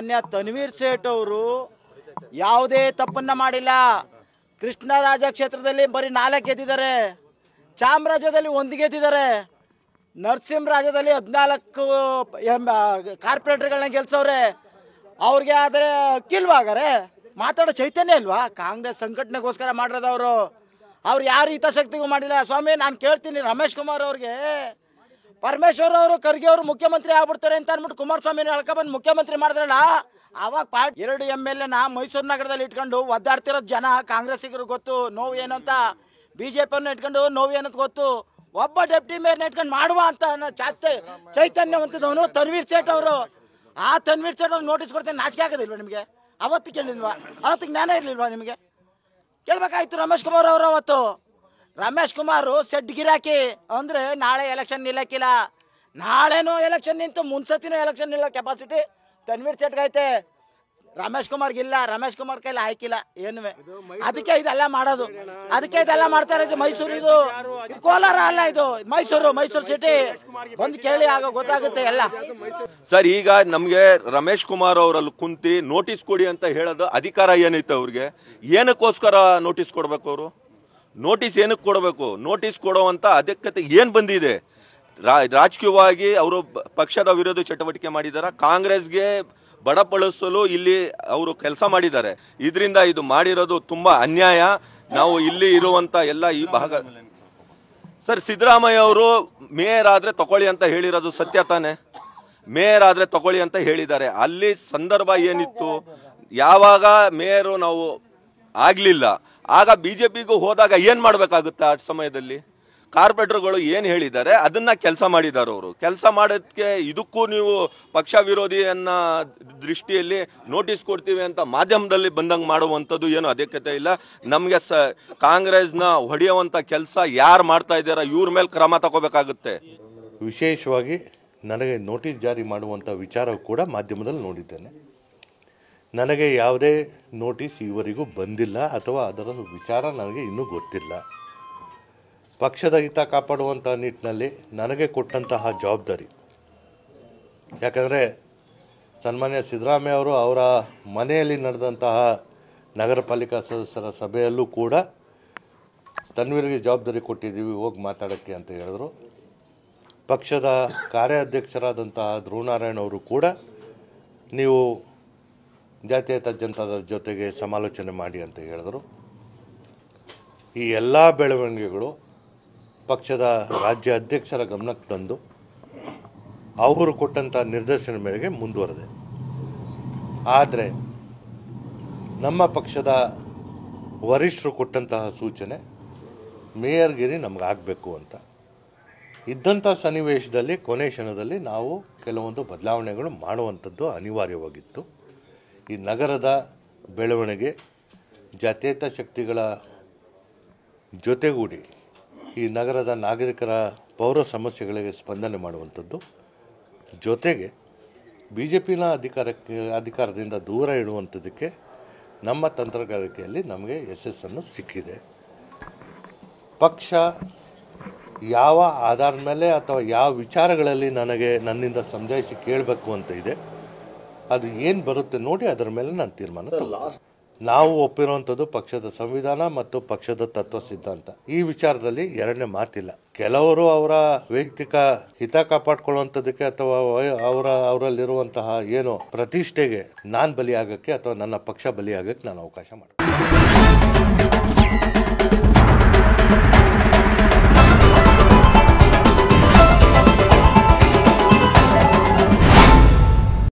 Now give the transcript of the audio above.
ಮಾನ್ಯ ತನ್ವೀರ್ ಸೇಠ್ ಅವರು ಯಾವುದೇ ತಪ್ಪನ್ನ ಮಾಡಿಲ್ಲ ಕೃಷ್ಣರಾಜ ಕ್ಷೇತ್ರದಲ್ಲಿ ಬರೀ ನಾಲ್ಕು ಗೆದ್ದಿದ್ದಾರೆ ಚಾಮರಾಜದಲ್ಲಿ ಒಂದು ಗೆದ್ದಿದ್ದಾರೆ ನರಸಿಂಹರಾಜದಲ್ಲಿ ಹದಿನಾಲ್ಕು ಎಂಬ ಕಾರ್ಪೊರೇಟರ್ಗಳನ್ನ ಗೆಲ್ಸವ್ರೆ ಅವ್ರಿಗೆ ಆದರೆ ಕಿಲ್ವಾಗಾರೆ ಮಾತಾಡೋ ಚೈತನ್ಯ ಇಲ್ವಾ ಕಾಂಗ್ರೆಸ್ ಸಂಘಟನೆಗೋಸ್ಕರ ಮಾಡಿರೋದವರು ಅವ್ರು ಯಾರು ಹಿತಾಸಕ್ತಿಗೂ ಮಾಡಿಲ್ಲ ಸ್ವಾಮಿ ನಾನು ಕೇಳ್ತೀನಿ ರಮೇಶ್ ಕುಮಾರ್ ಅವ್ರಿಗೆ ಪರಮೇಶ್ವರ್ ಅವರು ಖರ್ಗೆ ಅವರು ಮುಖ್ಯಮಂತ್ರಿ ಆಗ್ಬಿಡ್ತಾರೆ ಅಂತ ಅನ್ಬಿಟ್ಟು ಕುಮಾರಸ್ವಾಮಿ ಬಂದು ಮುಖ್ಯಮಂತ್ರಿ ಮಾಡಿದ್ರಲ್ಲ ಅವಾಗ ಪಾರ್ಟಿ ಎರಡು ಎಮ್ ಎಲ್ ಎನ ಮೈಸೂರು ನಗರದಲ್ಲಿ ಇಟ್ಕೊಂಡು ಒದ್ದಾಡ್ತಿರೋ ಜನ ಕಾಂಗ್ರೆಸ್ಸಿಗರು ಗೊತ್ತು ನೋವು ಏನಂತ ಬಿ ಜೆ ಪಿಯನ್ನು ಇಟ್ಕೊಂಡು ನೋವು ಏನಂತ ಗೊತ್ತು ಒಬ್ಬ ಡೆಪ್ಟಿ ಮೇಯರ್ನ ಇಟ್ಕೊಂಡು ಮಾಡುವ ಅಂತ ಚಾತೆ ಚೈತನ್ಯವಂತದವನು ತನ್ವೀರ್ ಸೇಠ್ ಅವರು ಆ ತನ್ವೀರ್ ಸೇಠ್ ಅವ್ರು ನೋಟಿಸ್ ಕೊಡ್ತೇನೆ ನಾಚಿಕೆ ಆಗೋದಿಲ್ವಾ ನಿಮಗೆ ಅವತ್ತು ಕೇಳಿಲ್ವಾ ಅವತ್ತು ಜ್ಞಾನ ಇರಲಿಲ್ವಾ ನಿಮಗೆ ಕೇಳ್ಬೇಕಾಯ್ತು ರಮೇಶ್ ಕುಮಾರ್ ಅವರು ಅವತ್ತು ರಮೇಶ್ ಕುಮಾರ್ ಸೆಡ್ ಗಿರಾಕಿ ಅಂದ್ರೆ ನಾಳೆ ಎಲೆಕ್ಷನ್ ನಿಲ್ಲಕ್ಕಿಲ್ಲ ನಾಳೆನೂ ಎಲೆಕ್ಷನ್ ನಿಂತು ಮುನ್ಸತಿನೂ ಎಲೆಕ್ಷನ್ ನಿಲ್ಲೋ ಕೆಪಾಸಿಟಿ ತನ್ವೀರ್ ಐತೆ ರಮೇಶ್ ಕುಮಾರ್ ಇಲ್ಲ ರಮೇಶ್ ಕುಮಾರ್ ಕೈಲಿ ಹಾಕಿಲ್ಲ ಏನುವೆ ಅದಕ್ಕೆ ಇದೆಲ್ಲ ಮಾಡೋದು ಅದಕ್ಕೆ ಇದೆಲ್ಲ ಮಾಡ್ತಾರೆ ಇದು ಮೈಸೂರು ಇದು ಕೋಲಾರ ಅಲ್ಲ ಇದು ಮೈಸೂರು ಮೈಸೂರು ಸಿಟಿ ಒಂದು ಕೇಳಿ ಆಗ ಗೊತ್ತಾಗುತ್ತೆ ಎಲ್ಲ ಸರ್ ಈಗ ನಮಗೆ ರಮೇಶ್ ಕುಮಾರ್ ಅವರಲ್ಲಿ ಕುಂತಿ ನೋಟಿಸ್ ಕೊಡಿ ಅಂತ ಹೇಳೋದು ಅಧಿಕಾರ ಏನೈತೆ ಅವ್ರಿಗೆ ಏನಕ್ಕೋಸ್ಕರ ನೋಟಿಸ್ ಕೊಡ್ಬೇಕು ಅವರು ನೋಟಿಸ್ ಏನಕ್ಕೆ ಕೊಡಬೇಕು ನೋಟಿಸ್ ಕೊಡೋವಂಥ ಅಧ್ಯಕ್ಷತೆ ಏನು ಬಂದಿದೆ ರಾಜಕೀಯವಾಗಿ ಅವರು ಪಕ್ಷದ ವಿರೋಧ ಚಟುವಟಿಕೆ ಮಾಡಿದ್ದಾರೆ ಕಾಂಗ್ರೆಸ್ಗೆ ಬಡಪಳಿಸಲು ಇಲ್ಲಿ ಅವರು ಕೆಲಸ ಮಾಡಿದ್ದಾರೆ ಇದರಿಂದ ಇದು ಮಾಡಿರೋದು ತುಂಬ ಅನ್ಯಾಯ ನಾವು ಇಲ್ಲಿ ಇರುವಂಥ ಎಲ್ಲ ಈ ಭಾಗ ಸರ್ ಸಿದ್ದರಾಮಯ್ಯ ಅವರು ಮೇಯರ್ ಆದರೆ ತಗೊಳ್ಳಿ ಅಂತ ಹೇಳಿರೋದು ಸತ್ಯ ತಾನೆ ಮೇಯರ್ ಆದರೆ ತಗೊಳ್ಳಿ ಅಂತ ಹೇಳಿದ್ದಾರೆ ಅಲ್ಲಿ ಸಂದರ್ಭ ಏನಿತ್ತು ಯಾವಾಗ ಮೇಯರು ನಾವು ಆಗಲಿಲ್ಲ ಆಗ ಬಿ ಜೆ ಪಿಗೂ ಹೋದಾಗ ಏನು ಮಾಡಬೇಕಾಗುತ್ತೆ ಆ ಸಮಯದಲ್ಲಿ ಕಾರ್ಪೊರೇಟರ್ಗಳು ಏನು ಹೇಳಿದ್ದಾರೆ ಅದನ್ನು ಕೆಲಸ ಮಾಡಿದ್ದಾರೆ ಅವರು ಕೆಲಸ ಮಾಡೋದಕ್ಕೆ ಇದಕ್ಕೂ ನೀವು ಪಕ್ಷ ವಿರೋಧಿಯನ್ನ ದೃಷ್ಟಿಯಲ್ಲಿ ನೋಟಿಸ್ ಕೊಡ್ತೀವಿ ಅಂತ ಮಾಧ್ಯಮದಲ್ಲಿ ಬಂದಂಗೆ ಮಾಡುವಂಥದ್ದು ಏನು ಅಧಿಕತೆ ಇಲ್ಲ ನಮಗೆ ಸ ಕಾಂಗ್ರೆಸ್ನ ಹೊಡೆಯುವಂಥ ಕೆಲಸ ಯಾರು ಮಾಡ್ತಾ ಇದ್ದಾರ ಇವ್ರ ಮೇಲೆ ಕ್ರಮ ತಗೋಬೇಕಾಗುತ್ತೆ ವಿಶೇಷವಾಗಿ ನನಗೆ ನೋಟಿಸ್ ಜಾರಿ ಮಾಡುವಂಥ ವಿಚಾರ ಕೂಡ ಮಾಧ್ಯಮದಲ್ಲಿ ನೋಡಿದ್ದೇನೆ ನನಗೆ ಯಾವುದೇ ನೋಟಿಸ್ ಈವರೆಗೂ ಬಂದಿಲ್ಲ ಅಥವಾ ಅದರ ವಿಚಾರ ನನಗೆ ಇನ್ನೂ ಗೊತ್ತಿಲ್ಲ ಪಕ್ಷದ ಹಿತ ಕಾಪಾಡುವಂಥ ನಿಟ್ಟಿನಲ್ಲಿ ನನಗೆ ಕೊಟ್ಟಂತಹ ಜವಾಬ್ದಾರಿ ಯಾಕಂದರೆ ಸನ್ಮಾನ್ಯ ಸಿದ್ದರಾಮಯ್ಯ ಅವರು ಅವರ ಮನೆಯಲ್ಲಿ ನಡೆದಂತಹ ನಗರ ಪಾಲಿಕಾ ಸದಸ್ಯರ ಸಭೆಯಲ್ಲೂ ಕೂಡ ತನ್ವೀರ್ಗೆ ಜವಾಬ್ದಾರಿ ಕೊಟ್ಟಿದ್ದೀವಿ ಹೋಗಿ ಮಾತಾಡೋಕ್ಕೆ ಅಂತ ಹೇಳಿದ್ರು ಪಕ್ಷದ ಕಾರ್ಯಾಧ್ಯಕ್ಷರಾದಂತಹ ಧ್ರುವನಾರಾಯಣ್ ಅವರು ಕೂಡ ನೀವು ಜಾತ್ಯತ ಜನತಾದ ಜೊತೆಗೆ ಸಮಾಲೋಚನೆ ಮಾಡಿ ಅಂತ ಹೇಳಿದರು ಈ ಎಲ್ಲ ಬೆಳವಣಿಗೆಗಳು ಪಕ್ಷದ ರಾಜ್ಯ ಅಧ್ಯಕ್ಷರ ಗಮನಕ್ಕೆ ತಂದು ಅವರು ಕೊಟ್ಟಂಥ ನಿರ್ದೇಶನ ಮೇರೆಗೆ ಮುಂದುವರೆದೆ ಆದರೆ ನಮ್ಮ ಪಕ್ಷದ ವರಿಷ್ಠರು ಕೊಟ್ಟಂತಹ ಸೂಚನೆ ಮೇಯರ್ಗಿರಿ ಆಗಬೇಕು ಅಂತ ಇದ್ದಂಥ ಸನ್ನಿವೇಶದಲ್ಲಿ ಕೊನೆ ಕ್ಷಣದಲ್ಲಿ ನಾವು ಕೆಲವೊಂದು ಬದಲಾವಣೆಗಳು ಮಾಡುವಂಥದ್ದು ಅನಿವಾರ್ಯವಾಗಿತ್ತು ಈ ನಗರದ ಬೆಳವಣಿಗೆ ಜಾತೇತ ಶಕ್ತಿಗಳ ಜೊತೆಗೂಡಿ ಈ ನಗರದ ನಾಗರಿಕರ ಪೌರ ಸಮಸ್ಯೆಗಳಿಗೆ ಸ್ಪಂದನೆ ಮಾಡುವಂಥದ್ದು ಜೊತೆಗೆ ಬಿ ಜೆ ಪಿನ ಅಧಿಕಾರಕ್ಕೆ ಅಧಿಕಾರದಿಂದ ದೂರ ಇಡುವಂಥದ್ದಕ್ಕೆ ನಮ್ಮ ತಂತ್ರಗಾರಿಕೆಯಲ್ಲಿ ನಮಗೆ ಯಶಸ್ಸನ್ನು ಸಿಕ್ಕಿದೆ ಪಕ್ಷ ಯಾವ ಆಧಾರದ ಮೇಲೆ ಅಥವಾ ಯಾವ ವಿಚಾರಗಳಲ್ಲಿ ನನಗೆ ನನ್ನಿಂದ ಸಮಜಾಯಿಸಿ ಕೇಳಬೇಕು ಅಂತ ಇದೆ ಅದು ಏನು ಬರುತ್ತೆ ನೋಡಿ ಅದರ ಮೇಲೆ ನಾನು ತೀರ್ಮಾನ ನಾವು ಒಪ್ಪಿರುವಂಥದ್ದು ಪಕ್ಷದ ಸಂವಿಧಾನ ಮತ್ತು ಪಕ್ಷದ ತತ್ವ ಸಿದ್ಧಾಂತ ಈ ವಿಚಾರದಲ್ಲಿ ಎರಡನೇ ಮಾತಿಲ್ಲ ಕೆಲವರು ಅವರ ವೈಯಕ್ತಿಕ ಹಿತ ಕಾಪಾಡ್ಕೊಳ್ಳುವಂಥದ್ದಕ್ಕೆ ಅಥವಾ ಅವರ ಅವರಲ್ಲಿರುವಂತಹ ಏನು ಪ್ರತಿಷ್ಠೆಗೆ ನಾನು ಬಲಿಯಾಗಕ್ಕೆ ಅಥವಾ ನನ್ನ ಪಕ್ಷ ಬಲಿಯಾಗಕ್ಕೆ ನಾನು ಅವಕಾಶ ಮಾಡ್ತೀನಿ